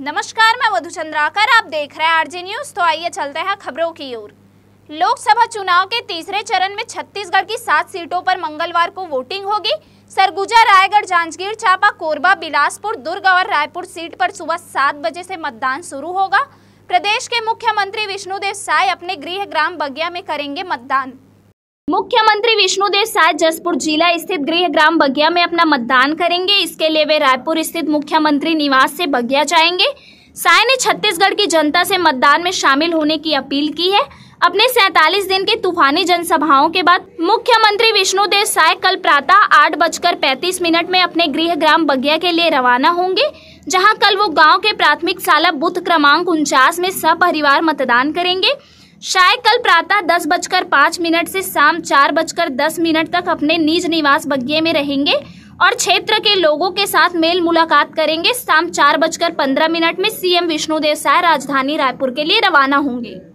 नमस्कार मैं मधु चंद्राकर आप देख रहे हैं आरजे न्यूज तो आइए चलते हैं खबरों की ओर लोकसभा चुनाव के तीसरे चरण में छत्तीसगढ़ की सात सीटों पर मंगलवार को वोटिंग होगी सरगुजा रायगढ़ जांजगीर चांपा कोरबा बिलासपुर दुर्ग और रायपुर सीट पर सुबह सात बजे से मतदान शुरू होगा प्रदेश के मुख्यमंत्री विष्णुदेव साय अपने गृह ग्राम बगिया में करेंगे मतदान मुख्यमंत्री विष्णुदेव साय जसपुर जिला स्थित गृह ग्राम बगिया में अपना मतदान करेंगे इसके लिए वे रायपुर स्थित मुख्यमंत्री निवास से बगिया जाएंगे साय ने छत्तीसगढ़ की जनता से मतदान में शामिल होने की अपील की है अपने सैतालीस दिन के तूफानी जनसभाओं के बाद मुख्यमंत्री विष्णुदेव साय कल प्रातः आठ बजकर पैंतीस मिनट में अपने गृह ग्राम बगिया के लिए रवाना होंगे जहां कल वो गांव के प्राथमिक शाला बुथ क्रमांक उनचास में सपरिवार मतदान करेंगे शायद कल प्रातः दस बजकर पाँच मिनट से शाम चार बजकर दस मिनट तक अपने निज निवास बगिए में रहेंगे और क्षेत्र के लोगों के साथ मेल मुलाकात करेंगे शाम चार बजकर पंद्रह मिनट में सीएम विष्णुदेव साय राजधानी रायपुर के लिए रवाना होंगे